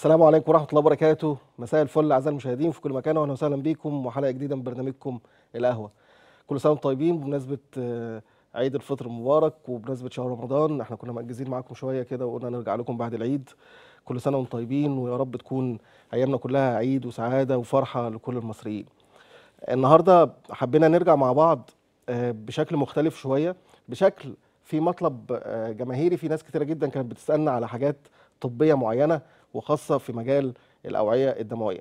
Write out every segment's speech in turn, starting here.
السلام عليكم ورحمه الله وبركاته مساء الفل اعزائي المشاهدين في كل مكان واهلا وسهلا بيكم وحلقه جديده من برنامجكم القهوه كل سنه وانتم طيبين بمناسبه آه، عيد الفطر المبارك وبمناسبه شهر رمضان احنا كنا مأجزين معاكم شويه كده وقلنا نرجع لكم بعد العيد كل سنه وانتم طيبين ويا رب تكون ايامنا كلها عيد وسعاده وفرحه لكل المصريين النهارده حبينا نرجع مع بعض آه، بشكل مختلف شويه بشكل في مطلب آه، جماهيري في ناس كتيره جدا كانت بتسالنا على حاجات طبيه معينه وخاصه في مجال الاوعيه الدمويه.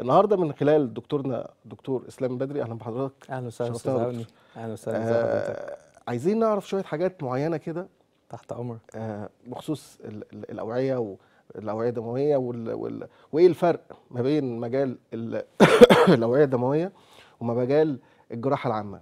النهارده من خلال دكتورنا دكتور اسلام بدري اهلا بحضرتك اهلا وسهلا استاذ اهلا وسهلا آه عايزين نعرف شويه حاجات معينه كده تحت امرك آه بخصوص الاوعيه والاوعيه الدمويه وال... وال... وايه الفرق ما بين مجال ال... الاوعيه الدمويه وما مجال الجراحه العامه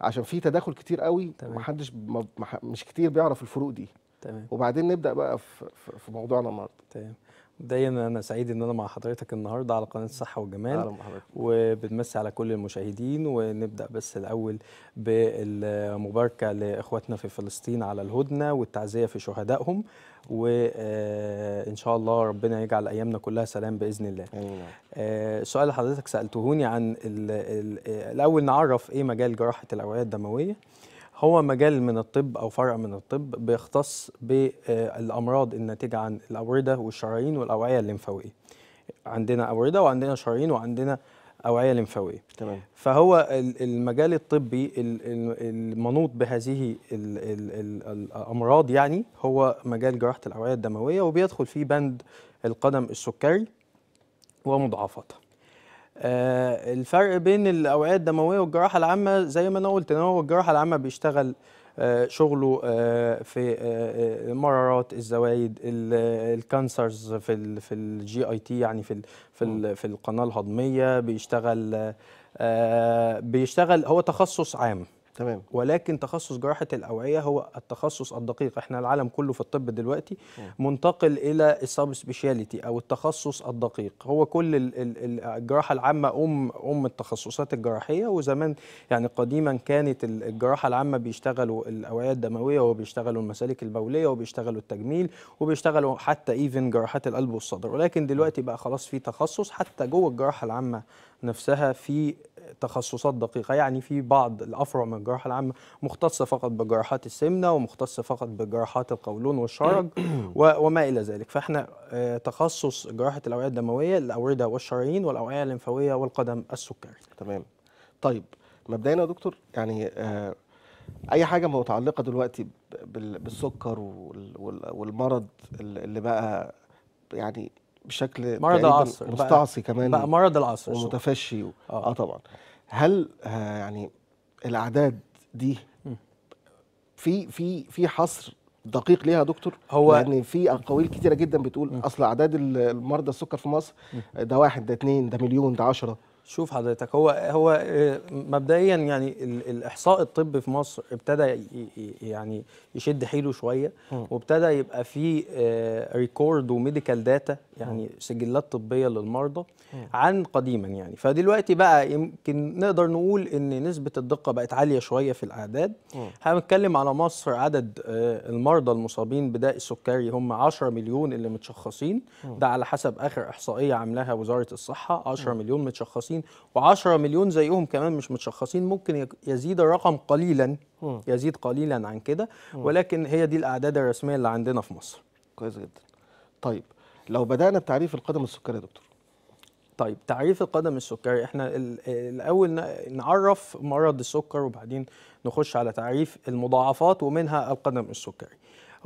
عشان في تداخل كتير قوي ومحدش محدش مش كتير بيعرف الفروق دي تمام وبعدين نبدا بقى في, في موضوعنا النهارده تمام دايما انا سعيد ان انا مع حضرتك النهارده على قناه الصحه والجمال اهلا بحضرتك وبنمسي على كل المشاهدين ونبدا بس الاول بالمباركه لاخواتنا في فلسطين على الهدنه والتعزيه في شهدائهم وان آه، شاء الله ربنا يجعل ايامنا كلها سلام باذن الله. السؤال آه، اللي حضرتك سالتهوني عن آه، الاول نعرف ايه مجال جراحه الاوعيه الدمويه هو مجال من الطب او فرع من الطب بيختص بالامراض الناتجه عن الاورده والشرايين والاوعيه الليمفاويه عندنا اورده وعندنا شرايين وعندنا اوعيه لمفاويه تمام فهو المجال الطبي المنوط بهذه الامراض يعني هو مجال جراحه الاوعيه الدمويه وبيدخل فيه بند القدم السكري ومضاعفاتها آه، الفرق بين الاوعيه الدمويه والجراحه العامه زي ما انا قلت ان هو الجراحه العامه بيشتغل آه، شغله آه، في المرارات الزوايد الكانسرز في في الجي اي تي يعني في في في القناه الهضميه بيشتغل بيشتغل هو تخصص عام تمام ولكن تخصص جراحه الاوعيه هو التخصص الدقيق احنا العالم كله في الطب دلوقتي منتقل الى السب سبيشاليتي او التخصص الدقيق هو كل الجراحه العامه ام ام التخصصات الجراحيه وزمان يعني قديما كانت الجراحه العامه بيشتغلوا الاوعيه الدمويه وبيشتغلوا المسالك البوليه وبيشتغلوا التجميل وبيشتغلوا حتى ايفن جراحات القلب والصدر ولكن دلوقتي بقى خلاص في تخصص حتى جوه الجراحه العامه نفسها في تخصصات دقيقه يعني في بعض الافرع من الجراحه العامه مختصه فقط بجراحات السمنه ومختصه فقط بجراحات القولون والشرج وما الى ذلك فاحنا آه، تخصص جراحه الاوعيه الدمويه الاورده والشرايين والاوعيه الليمفاويه والقدم السكري تمام طيب مبدئيا يا دكتور يعني آه، اي حاجه متعلقه دلوقتي بالسكر والمرض اللي بقى يعني بشكل مرض العصر مستعصي كمان بقى مرض العصر ومتفشي و... اه, آه، طبعا هل آه، يعني الاعداد دي في في في حصر دقيق ليها يا دكتور هو لان في اقاويل كتيره جدا بتقول اصل اعداد المرضى السكر في مصر ده واحد ده اتنين ده مليون ده عشرة شوف حضرتك هو هو آه، مبدئيا يعني الاحصاء الطبي في مصر ابتدى يعني يشد حيله شويه وابتدى يبقى في ريكورد وميديكال داتا يعني سجلات طبيه للمرضى عن قديما يعني فدلوقتي بقى يمكن نقدر نقول ان نسبه الدقه بقت عاليه شويه في الاعداد هنتكلم على مصر عدد آه، المرضى المصابين بداء السكري هم 10 مليون اللي متشخصين ده على حسب اخر احصائيه عاملاها وزاره الصحه 10 مليون متشخصين متشخصين و10 مليون زيهم كمان مش متشخصين ممكن يزيد الرقم قليلا يزيد قليلا عن كده ولكن هي دي الاعداد الرسميه اللي عندنا في مصر كويس جدا طيب لو بدانا بتعريف القدم السكري يا دكتور طيب تعريف القدم السكري احنا الاول نعرف مرض السكر وبعدين نخش على تعريف المضاعفات ومنها القدم السكري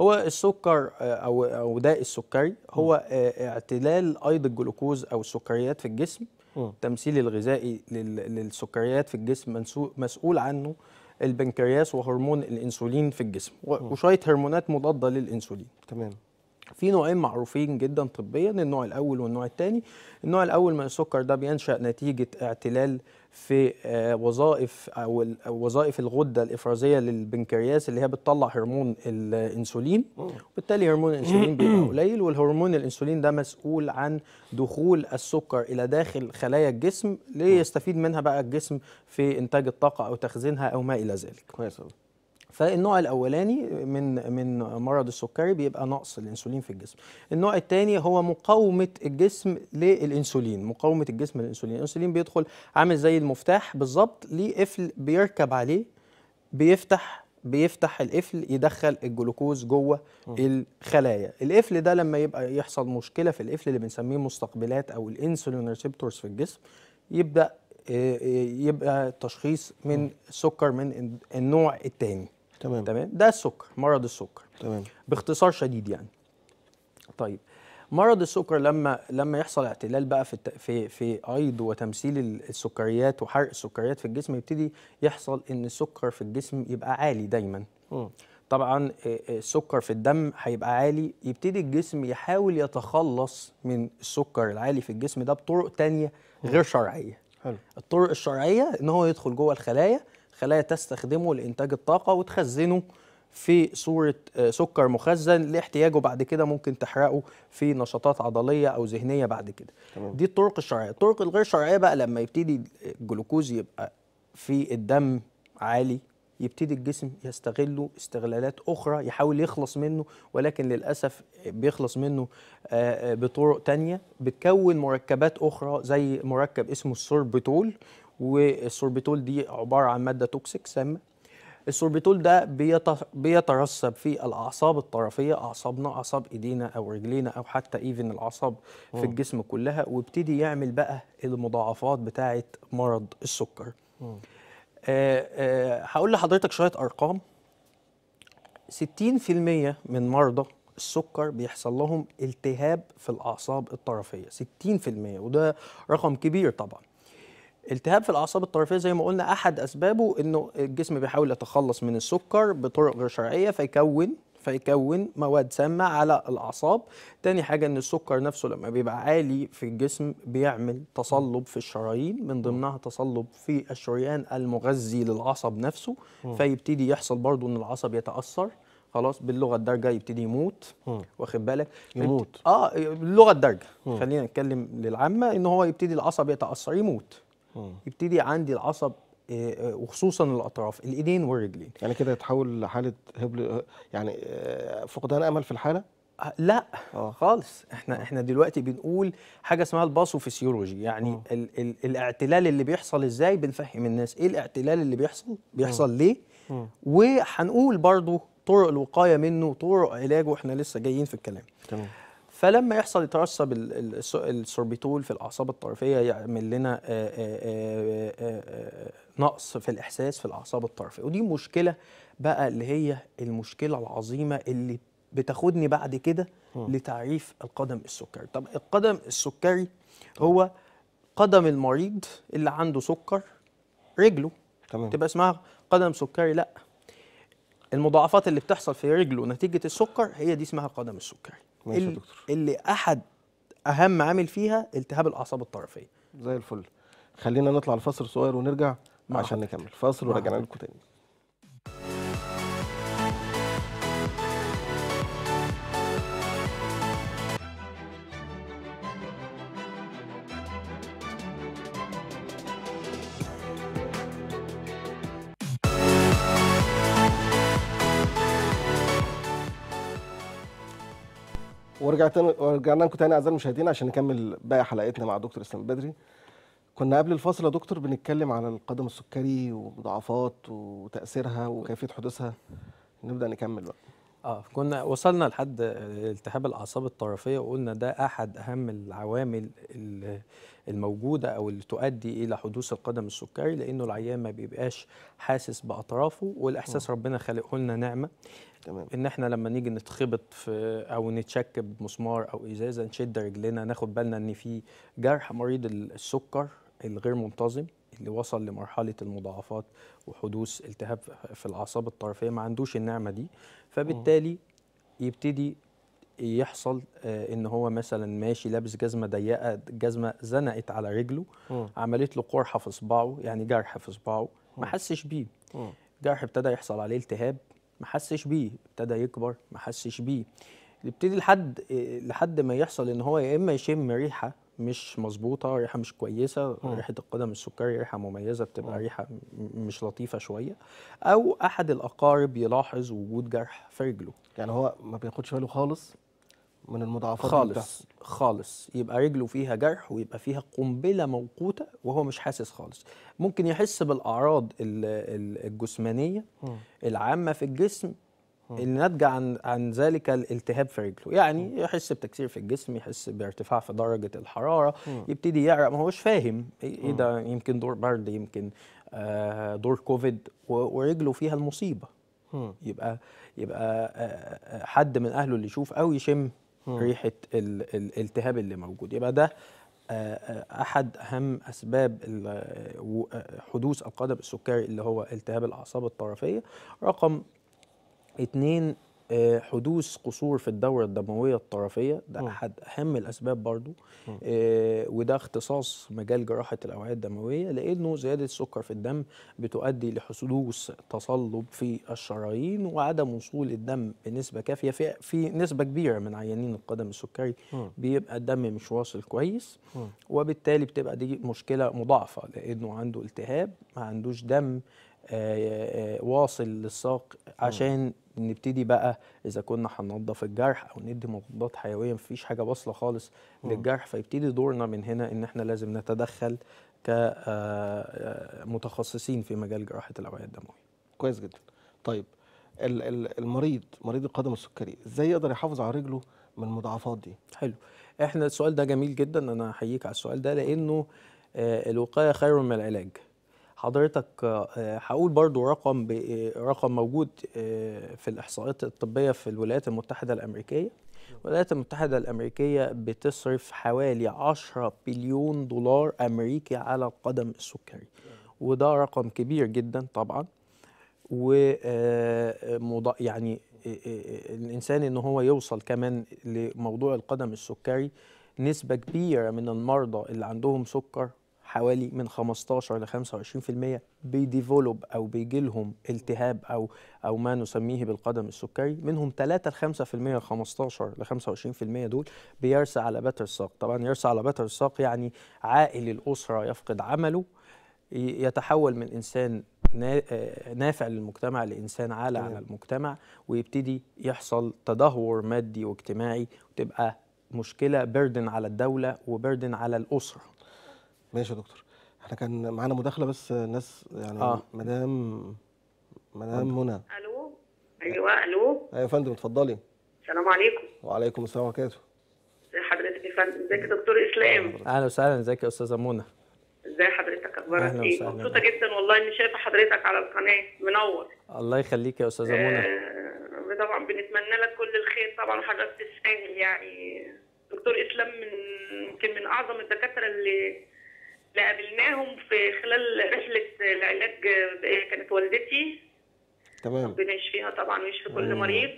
هو السكر آه، او او داء السكري هو آه، اعتلال ايض الجلوكوز او السكريات في الجسم التمثيل الغذائي للسكريات في الجسم مسؤول عنه البنكرياس وهرمون الانسولين في الجسم وشويه هرمونات مضاده للانسولين تمام في نوعين معروفين جدا طبيا النوع الاول والنوع الثاني النوع الاول من السكر ده بينشا نتيجه اعتلال في آه، وظائف او وظائف الغده الافرازيه للبنكرياس اللي هي بتطلع هرمون الانسولين وبالتالي هرمون الانسولين بيبقى قليل والهرمون الانسولين ده مسؤول عن دخول السكر الى داخل خلايا الجسم ليستفيد منها بقى الجسم في انتاج الطاقه او تخزينها او ما الى ذلك كويس فالنوع الاولاني من من مرض السكري بيبقى نقص الانسولين في الجسم النوع الثاني هو مقاومه الجسم للانسولين مقاومه الجسم للانسولين الانسولين بيدخل عامل زي المفتاح بالظبط ليه قفل بيركب عليه بيفتح بيفتح القفل يدخل الجلوكوز جوه الخلايا القفل ده لما يبقى يحصل مشكله في القفل اللي بنسميه مستقبلات او الانسولين ريسبتورز في الجسم يبدا آه، آه، يبقى تشخيص من السكر من النوع الثاني تمام تمام ده السكر مرض السكر تمام باختصار شديد يعني طيب مرض السكر لما لما يحصل اعتلال بقى في في في ايض وتمثيل السكريات وحرق السكريات في الجسم يبتدي يحصل ان السكر في الجسم يبقى عالي دايما م. طبعا السكر في الدم هيبقى عالي يبتدي الجسم يحاول يتخلص من السكر العالي في الجسم ده بطرق تانية غير شرعيه حلو. الطرق الشرعيه ان هو يدخل جوه الخلايا خلايا تستخدمه لإنتاج الطاقة وتخزنه في صورة آه، سكر مخزن لاحتياجه بعد كده ممكن تحرقه في نشاطات عضلية أو ذهنية بعد كده تمام. دي الطرق الشرعية الطرق الغير شرعية بقى لما يبتدي الجلوكوز يبقى في الدم عالي يبتدي الجسم يستغله استغلالات أخرى يحاول يخلص منه ولكن للأسف بيخلص منه آه، آه، بطرق تانية بتكون مركبات أخرى زي مركب اسمه السوربتول والسوربيتول دي عباره عن ماده توكسيك سامه السوربيتول ده بيترسب في الاعصاب الطرفيه اعصابنا اعصاب ايدينا او رجلينا او حتى ايفن الاعصاب في الجسم كلها وابتدي يعمل بقى المضاعفات بتاعه مرض السكر آه آه هقول لحضرتك شويه ارقام 60% من مرضى السكر بيحصل لهم التهاب في الاعصاب الطرفيه 60% وده رقم كبير طبعا التهاب في الاعصاب الطرفيه زي ما قلنا احد اسبابه انه الجسم بيحاول يتخلص من السكر بطرق غير شرعيه فيكون فيكون مواد سامة على الأعصاب تاني حاجة أن السكر نفسه لما بيبقى عالي في الجسم بيعمل تصلب في الشرايين من ضمنها تصلب في الشريان المغذي للعصب نفسه فيبتدي يحصل برضو أن العصب يتأثر خلاص باللغه الدارجه يبتدي يموت واخد بالك يموت اه باللغه الدارجه خلينا نتكلم للعامه ان هو يبتدي العصب يتاثر يموت آه. يبتدي عندي العصب آه، آه، وخصوصا الاطراف الايدين والرجلين يعني كده يتحول لحاله هبل يعني فقدان امل في الحاله لا أوه. خالص احنا أوه. احنا دلوقتي بنقول حاجه اسمها الباثوفيسيولوجي يعني ال ال الاعتلال اللي بيحصل ازاي بنفهم الناس ايه الاعتلال اللي بيحصل بيحصل أوه. ليه وهنقول برضو طرق الوقايه منه طرق علاجه احنا لسه جايين في الكلام تمام فلما يحصل يترسب السوربيتول في الاعصاب الطرفيه يعمل لنا آه، آه، آه، نقص في الاحساس في الاعصاب الطرفيه ودي مشكله بقى اللي هي المشكله العظيمه اللي بتاخدني بعد كده لتعريف القدم السكري طب القدم السكري هو قدم المريض اللي عنده سكر رجله تمام تبقى اسمها قدم سكري لا المضاعفات اللي بتحصل في رجله نتيجه السكر هي دي اسمها قدم السكري ماشي يا دكتور اللي احد اهم عامل فيها التهاب الاعصاب الطرفيه زي الفل خلينا نطلع الفصل صغير ونرجع عشان نكمل فصل ورجعنا لكم تاني رجعتنا ورجعنا لكم تاني اعزائي المشاهدين عشان نكمل باقي حلقتنا مع دكتور اسلام بدري كنا قبل الفاصل يا دكتور بنتكلم على القدم السكري ومضاعفات وتاثيرها وكيفيه حدوثها نبدا نكمل بقى اه كنا وصلنا لحد التهاب الاعصاب الطرفيه وقلنا ده احد اهم العوامل الموجوده او اللي تؤدي الى حدوث القدم السكري لانه العيان ما بيبقاش حاسس باطرافه والاحساس ربنا خالقه لنا نعمه تمام ان احنا لما نيجي نتخبط في او نتشك بمسمار او ازازه نشد رجلنا ناخد بالنا ان في جرح مريض السكر الغير منتظم اللي وصل لمرحله المضاعفات وحدوث التهاب في الاعصاب الطرفيه ما عندوش النعمه دي فبالتالي يبتدي يحصل آه، ان هو مثلا ماشي لابس جزمه ضيقه جزمه زنقت على رجله عملت له قرحه في صباعه يعني جرح في صباعه ما حسش بيه جرح ابتدى يحصل عليه التهاب ما حسش بيه ابتدى يكبر ما حسش بيه يبتدي لحد لحد ما يحصل ان هو يا اما يشم ريحه مش مظبوطه ريحه مش كويسه م. ريحه القدم السكري ريحه مميزه بتبقى م. ريحه مش لطيفه شويه او احد الاقارب يلاحظ وجود جرح في رجله يعني هو ما بياخدش باله خالص من المضاعفات خالص خالص يبقى رجله فيها جرح ويبقى فيها قنبله موقوته وهو مش حاسس خالص ممكن يحس بالاعراض الجسمانيه العامه في الجسم اللي ناتجه عن عن ذلك الالتهاب في رجله يعني يحس بتكسير في الجسم يحس بارتفاع في درجه الحراره يبتدي يعرق ما هوش فاهم ايه, إيه ده يمكن دور برد يمكن آه دور كوفيد ورجله فيها المصيبه يبقى يبقى آه، آه، حد من اهله اللي يشوف او يشم ريحه الالتهاب اللي موجود يبقى ده آه، آه، احد اهم اسباب آه، حدوث القدم السكري اللي هو التهاب الاعصاب الطرفيه رقم اثنين آه، حدوث قصور في الدورة الدموية الطرفية ده أحد أهم الأسباب برضو آه وده اختصاص مجال جراحة الأوعية الدموية لأنه زيادة السكر في الدم بتؤدي لحدوث تصلب في الشرايين وعدم وصول الدم بنسبة كافية في, في نسبة كبيرة من عيانين القدم السكري م. بيبقى الدم مش واصل كويس م. وبالتالي بتبقى دي مشكلة مضاعفة لأنه عنده التهاب ما عندوش دم آآ آه، آآ آه، واصل للساق عشان نبتدي بقى اذا كنا هننضف الجرح او ندي مضادات حيويه مفيش حاجه واصله خالص للجرح فيبتدي دورنا من هنا ان احنا لازم نتدخل كمتخصصين آه، آه، في مجال جراحه الاوعيه الدمويه. كويس جدا. طيب المريض مريض القدم السكري ازاي يقدر يحافظ على رجله من المضاعفات دي؟ حلو. احنا السؤال ده جميل جدا انا احييك على السؤال ده لانه آه، الوقايه خير من العلاج. حضرتك آه، هقول برضو رقم آه، رقم موجود آه، في الاحصائيات الطبيه في الولايات المتحده الامريكيه الولايات المتحده الامريكيه بتصرف حوالي 10 بليون دولار امريكي على القدم السكري وده رقم كبير جدا طبعا و يعني الانسان ان هو يوصل كمان لموضوع القدم السكري نسبه كبيره من المرضى اللي عندهم سكر حوالي من 15 ل 25% بيديفولوب او بيجي لهم التهاب او او ما نسميه بالقدم السكري منهم 3 ل 5% 15 ل 25% دول بيرسى على بتر الساق طبعا يرسى على بتر الساق يعني عائل الاسره يفقد عمله يتحول من انسان آه، نافع للمجتمع لانسان عالى على المجتمع ويبتدي يحصل تدهور مادي واجتماعي وتبقى مشكله بردن على الدوله وبردن على الاسره ماشي يا دكتور احنا كان معانا مداخله بس ناس يعني آه. مدام مدام منى الو ايوه الو ايوه يا فندم اتفضلي السلام عليكم وعليكم السلام ورحمه الله ازي حضرتك يا فندم ازيك يا دكتور اسلام اهلا وسهلا ازيك يا استاذه منى ازي حضرتك اخبارك ايه مبسوطه جدا والله اني شايفه حضرتك على القناه منور الله يخليك يا استاذه منى آه طبعا بنتمنى لك كل الخير طبعا وحضرتك تستاهل يعني دكتور اسلام من يمكن من اعظم الدكاتره اللي قابلناهم في خلال رحله العلاج كانت والدتي تمام ربنا يشفيها طبعا ويشفي كل مريض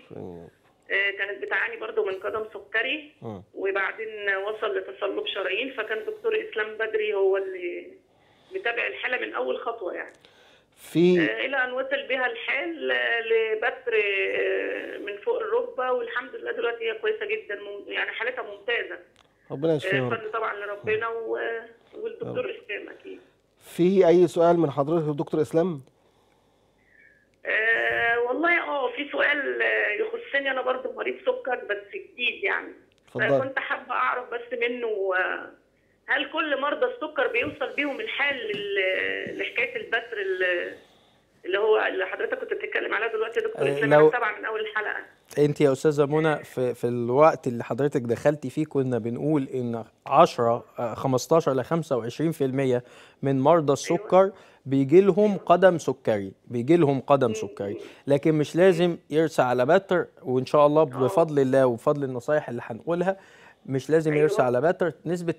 آه، كانت بتعاني برضو من قدم سكري آه. وبعدين وصل لتصلب شرايين فكان دكتور اسلام بدري هو اللي متابع الحاله من اول خطوه يعني في آه، الى ان وصل بها الحال لبتر من فوق الركبه والحمد لله دلوقتي هي كويسه جدا يعني حالتها ممتازه ربنا يشفيها طبعا لربنا و والدكتور اسلام اكيد في اي سؤال من حضرتك دكتور اسلام أه والله اه في سؤال آه، يخصني انا برضو مريض سكر بس جديد يعني اتفضل آه، كنت حابه اعرف بس منه آه، هل كل مرضى السكر بيوصل بيهم الحال لحكايه البتر اللي هو اللي حضرتك كنت بتتكلم عليها دلوقتي يا دكتور اسلام طبعا من اول الحلقه انت يا استاذه منى في, في الوقت اللي حضرتك دخلتي فيه كنا بنقول ان 10 15 ل 25% من مرضى أيوة. السكر بيجي لهم قدم سكري بيجي لهم قدم سكري لكن مش لازم يرسى على بتر وان شاء الله آه. بفضل الله وبفضل النصايح اللي هنقولها مش لازم أيوة. على باتر نسبة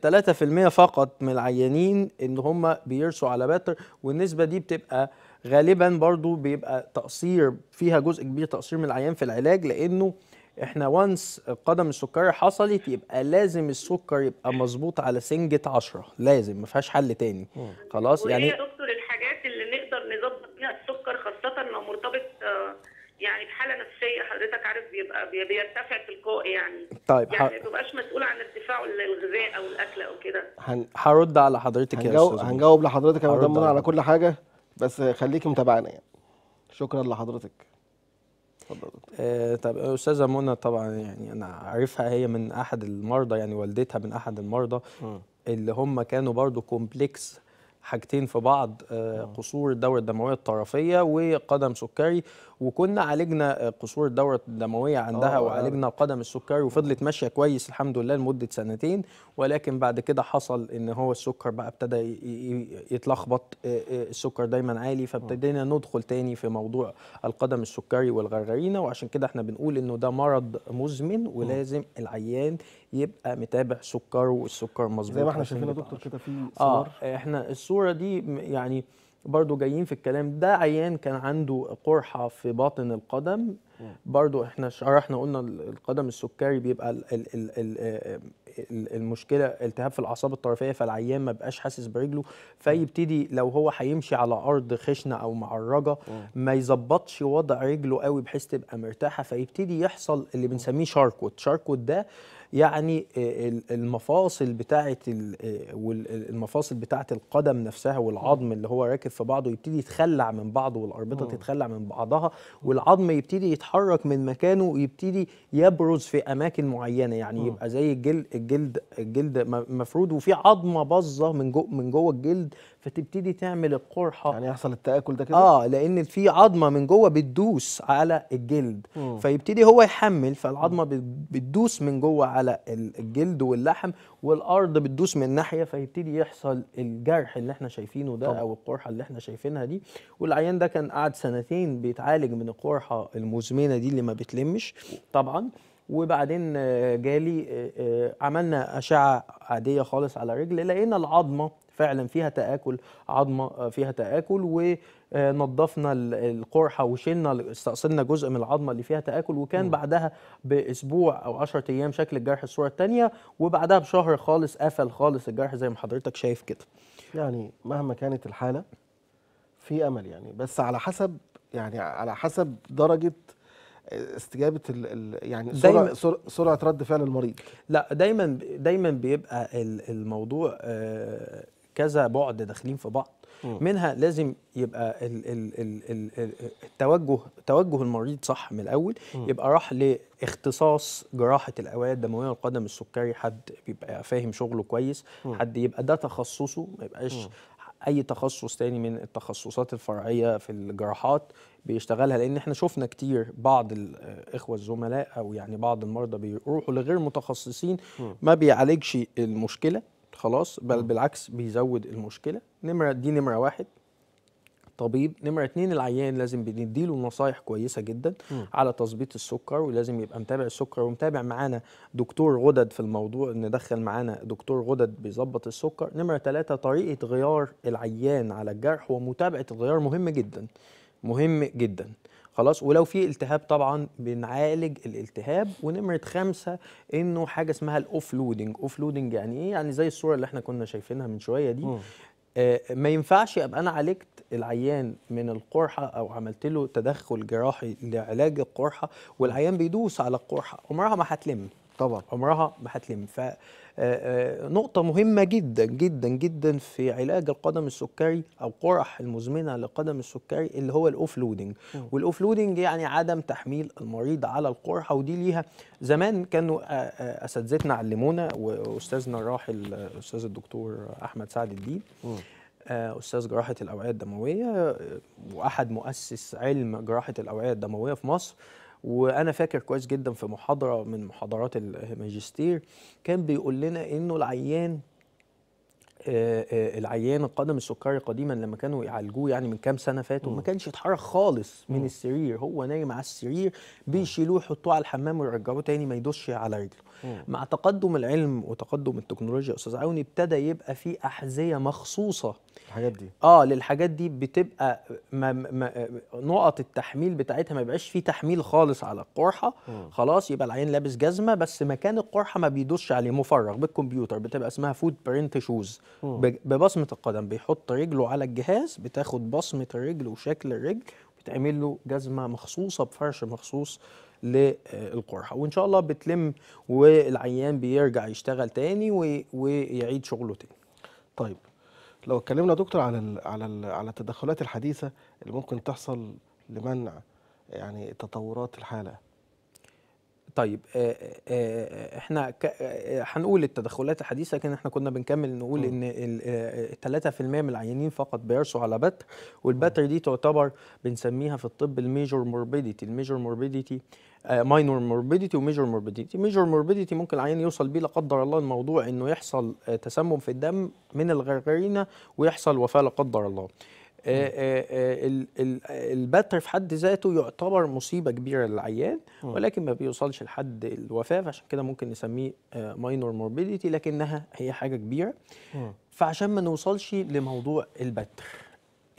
3% فقط من العيانين ان هم بيرسوا على باتر والنسبة دي بتبقى غالبا برضو بيبقى تقصير فيها جزء كبير تقصير من العيان في العلاج لانه احنا وانس قدم السكري حصلت يبقى لازم السكر يبقى مظبوط على سنجة 10 لازم ما فيهاش حل تاني خلاص يعني يا دكتور الحاجات اللي نقدر نظبط بيها السكر خاصة لو مرتبط آه، يعني بحالة نفسية حضرتك عارف بيبقى بيرتفع تلقائي يعني طيب يعني ما تبقاش مسؤول عن ارتفاعه الغذاء او الاكل او كده هرد على حضرتك يا استاذ هنجاوب لحضرتك يا مدام على كل حاجة بس خليكي متابعانا يعني شكرا لحضرتك آه طب استاذه منى طبعا يعني انا عارفها هي من احد المرضى يعني والدتها من احد المرضى م. اللي هم كانوا برضو كومبلكس حاجتين في بعض آه، قصور الدوره الدمويه الطرفيه وقدم سكري وكنا عالجنا قصور الدوره الدمويه عندها آه، وعالجنا قدم السكري وفضلت ماشيه كويس الحمد لله لمده سنتين ولكن بعد كده حصل ان هو السكر بقى ابتدى يتلخبط آه، آه، السكر دايما عالي فابتدينا ندخل تاني في موضوع القدم السكري والغرغرينه وعشان كده احنا بنقول انه ده مرض مزمن ولازم العيان يبقى متابع سكره والسكر مظبوط زي ما احنا شايفين يا دكتور كده في صور اه احنا الصوره دي يعني برضو جايين في الكلام ده عيان كان عنده قرحة في باطن القدم برضو احنا شرحنا آه، قلنا القدم السكري بيبقى الـ الـ الـ الـ آه، آه، المشكلة التهاب في الأعصاب الطرفية فالعيان ما بقاش حاسس برجله فيبتدي لو هو هيمشي على أرض خشنة أو معرجة ما يظبطش وضع رجله قوي بحيث تبقى مرتاحة فيبتدي يحصل اللي بنسميه شاركوت شاركوت ده يعني آه، المفاصل بتاعه آه، والمفاصل بتاعه القدم نفسها والعظم اللي هو راكب في بعضه يبتدي يتخلع من بعضه والاربطه تتخلع من بعضها والعظم يبتدي يتحرك من مكانه ويبتدي يبرز في اماكن معينه يعني يبقى زي الجلد الجلد الجلد مفرود وفي عظمه باظه من جوه من جوه الجلد فتبتدي تعمل القرحه يعني يحصل التاكل ده كده اه لان في عظمه من جوه بتدوس على الجلد مم. فيبتدي هو يحمل فالعظمه بتدوس من جوه على الجلد واللحم والارض بتدوس من ناحيه فيبتدي يحصل الجرح اللي احنا شايفينه ده طبعا. او القرحه اللي احنا شايفينها دي والعيان ده كان قعد سنتين بيتعالج من القرحه المزمنه دي اللي ما بتلمش طبعا وبعدين آه، جالي آه، آه، عملنا اشعه عاديه خالص على رجل لقينا العظمه فعلا فيها تآكل عظمة آه، فيها تآكل ونظفنا القرحة وشلنا استأصلنا جزء من العظمة اللي فيها تآكل وكان م. بعدها بأسبوع أو 10 أيام شكل الجرح الصورة الثانية وبعدها بشهر خالص قفل خالص الجرح زي ما حضرتك شايف كده يعني مهما كانت الحالة في أمل يعني بس على حسب يعني على حسب درجة آه، استجابه الـ ال يعني سرعه سرعه رد فعل المريض لا دايما دايما بيبقى الموضوع آه، كذا بعد داخلين في بعض منها لازم يبقى الـ الـ الـ الـ التوجه توجه المريض صح من الاول يبقى راح لاختصاص جراحه الاوعيه الدمويه والقدم السكري حد بيبقى فاهم شغله كويس حد يبقى ده تخصصه ما يبقاش اي تخصص تاني من التخصصات الفرعيه في الجراحات بيشتغلها لان احنا شفنا كتير بعض الاخوه الزملاء او يعني بعض المرضى بيروحوا لغير متخصصين ما بيعالجش المشكله خلاص بل بالعكس بيزود المشكله نمره دي نمره واحد الطبيب نمرة اتنين العيان لازم بنديله نصايح كويسة جدا م. على تظبيط السكر ولازم يبقى متابع السكر ومتابع معانا دكتور غدد في الموضوع ندخل معانا دكتور غدد بيظبط السكر نمرة تلاتة طريقة غيار العيان على الجرح ومتابعة الغيار مهم جدا مهم جدا خلاص ولو في التهاب طبعا بنعالج الالتهاب ونمره خمسه انه حاجه اسمها الاوف لودنج اوف لودنج يعني ايه يعني زي الصوره اللي احنا كنا شايفينها من شويه دي آه، ما ينفعش ابقى انا عالجت العيان من القرحه او عملت له تدخل جراحي لعلاج القرحه والعيان بيدوس على القرحه عمرها ما هتلم طبعا عمرها ما هتلم ف آه، آه، نقطة مهمة جدا جدا جدا في علاج القدم السكري أو قرح المزمنة لقدم السكري اللي هو الأوف لودنج والأوف لودنج يعني عدم تحميل المريض على القرحة ودي ليها زمان كانوا آه، أساتذتنا علمونا وأستاذنا الراحل الأستاذ الدكتور أحمد سعد الدين استاذ جراحه الاوعيه الدمويه واحد مؤسس علم جراحه الاوعيه الدمويه في مصر وانا فاكر كويس جدا في محاضره من محاضرات الماجستير كان بيقول لنا انه العيان آه، آه، العيان القدم السكري قديما لما كانوا يعالجوه يعني من كام سنه فاتوا ما كانش يتحرك خالص من السرير هو نايم على السرير بيشيلوه يحطوه على الحمام ويرجعوه تاني ما يدوش على رجله مع تقدم العلم وتقدم التكنولوجيا استاذ عوني ابتدى يبقى في احذيه مخصوصه الحاجات دي اه للحاجات دي بتبقى ما ما نقط التحميل بتاعتها ما يبقاش في تحميل خالص على القرحه مم. خلاص يبقى العين لابس جزمه بس مكان القرحه ما بيدوسش عليه مفرغ بالكمبيوتر بتبقى اسمها فود برنت شوز ببصمه القدم بيحط رجله على الجهاز بتاخد بصمه الرجل وشكل الرجل تعمل له جزمه مخصوصه بفرش مخصوص للقرحه وان شاء الله بتلم والعيان بيرجع يشتغل تاني ويعيد شغله تاني طيب لو اتكلمنا يا دكتور على الـ على الـ على التدخلات الحديثه اللي ممكن تحصل لمنع يعني تطورات الحاله طيب آه، آه، آه، احنا هنقول التدخلات الحديثه لكن احنا كنا بنكمل نقول ان 3% من العيانين فقط بيرسوا على بتر والبتر دي تعتبر بنسميها في الطب الميجور موربيديتي الميجور موربيديتي ماينور موربيديتي وميجور موربيديتي ميجور موربيديتي ممكن العيان يوصل بيه لا قدر الله الموضوع انه يحصل تسمم في الدم من الغرغرينه ويحصل وفاه لا قدر الله آه، آه، آه، البتر في حد ذاته يعتبر مصيبه كبيره للعيان ولكن ما بيوصلش لحد الوفاه فعشان كده ممكن نسميه ماينور موربيديتي لكنها هي حاجه كبيره فعشان ما نوصلش لموضوع البتر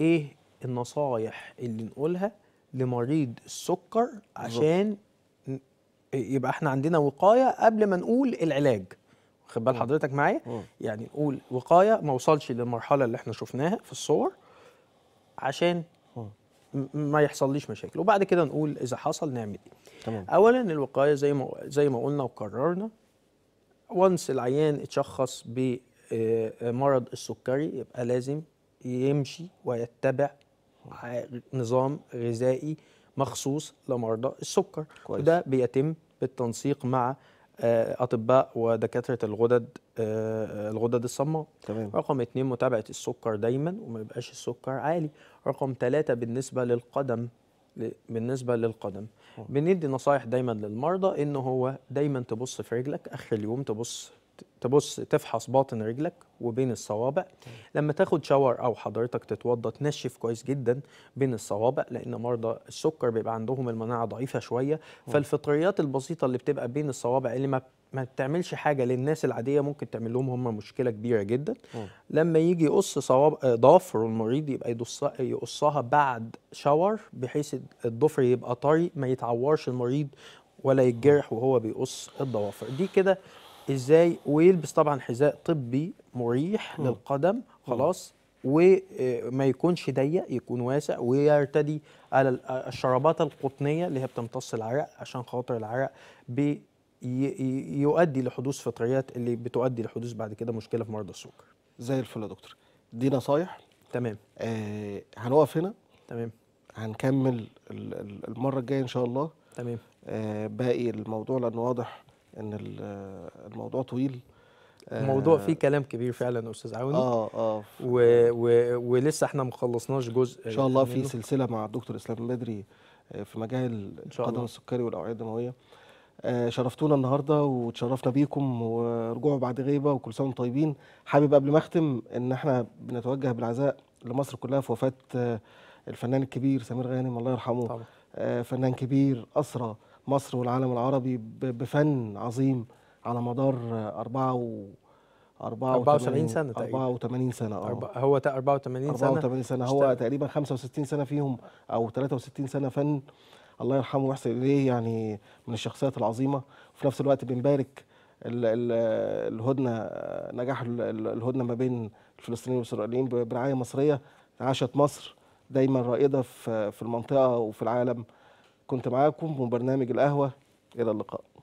ايه النصايح اللي نقولها لمريض السكر عشان يبقى احنا عندنا وقايه قبل ما نقول العلاج واخد بال حضرتك معايا يعني نقول وقايه ما وصلش للمرحله اللي احنا شفناها في الصور عشان ما يحصليش مشاكل وبعد كده نقول اذا حصل نعمل ايه تمام. اولا الوقايه زي ما زي ما قلنا وقررنا وانس العيان اتشخص بمرض آه، آه، السكري يبقى لازم يمشي ويتبع نظام غذائي مخصوص لمرضى السكر كويس. وده بيتم بالتنسيق مع آه، اطباء ودكاتره الغدد آه، آه، الغدد الصماء تمام رقم اثنين متابعه السكر دايما وما يبقاش السكر عالي رقم ثلاثة بالنسبه للقدم بالنسبه للقدم بندي نصايح دايما للمرضى ان هو دايما تبص في رجلك اخر اليوم تبص تبص تفحص باطن رجلك وبين الصوابع لما تاخد شاور او حضرتك تتوضى تنشف كويس جدا بين الصوابع لان مرضى السكر بيبقى عندهم المناعه ضعيفه شويه فالفطريات البسيطه اللي بتبقى بين الصوابع اللي ما ما بتعملش حاجه للناس العاديه ممكن تعمل لهم هم مشكله كبيره جدا م. لما يجي يقص صوابع ضفر المريض يبقى يدص يقصها بعد شاور بحيث الضفر يبقى طري ما يتعورش المريض ولا يتجرح وهو بيقص الضوافر دي كده ازاي ويلبس طبعا حذاء طبي مريح م. للقدم خلاص وما آه، يكونش ضيق يكون واسع ويرتدي على آه، الشرابات القطنيه اللي هي بتمتص العرق عشان خاطر العرق بي لحدوث فطريات اللي بتؤدي لحدوث بعد كده مشكله في مرضى السكر زي الفل يا دكتور دي نصايح تمام آه هنقف هنا تمام هنكمل المره الجايه ان شاء الله تمام آه باقي الموضوع لانه واضح ان الموضوع طويل الموضوع آه، فيه كلام كبير فعلا استاذ عوني اه اه و... و... ولسه احنا ما خلصناش جزء ان شاء الله في سلسله مع الدكتور اسلام بدري آه، في مجال القدم السكري والاوعيه الدمويه آه شرفتونا النهارده وتشرفنا بيكم ورجوعوا بعد غيبه وكل سنه وانتم طيبين حابب قبل ما اختم ان احنا بنتوجه بالعزاء لمصر كلها في وفاه آه، الفنان الكبير سمير غانم الله يرحمه طبعا. فنان كبير اسرى مصر والعالم العربي بفن عظيم على مدار 4 74 سنة تقريبا 84 سنة اه هو 84 سنة 84 سنة هو تقريبا 65 سنة فيهم أو 63 سنة فن الله يرحمه ويحسن إليه يعني من الشخصيات العظيمة وفي نفس الوقت بنبارك الهدنة نجاح الهدنة ما بين الفلسطينيين والإسرائيليين برعاية مصرية عاشت مصر دايما رائدة في المنطقة وفي العالم كنت معاكم من برنامج القهوة إلى اللقاء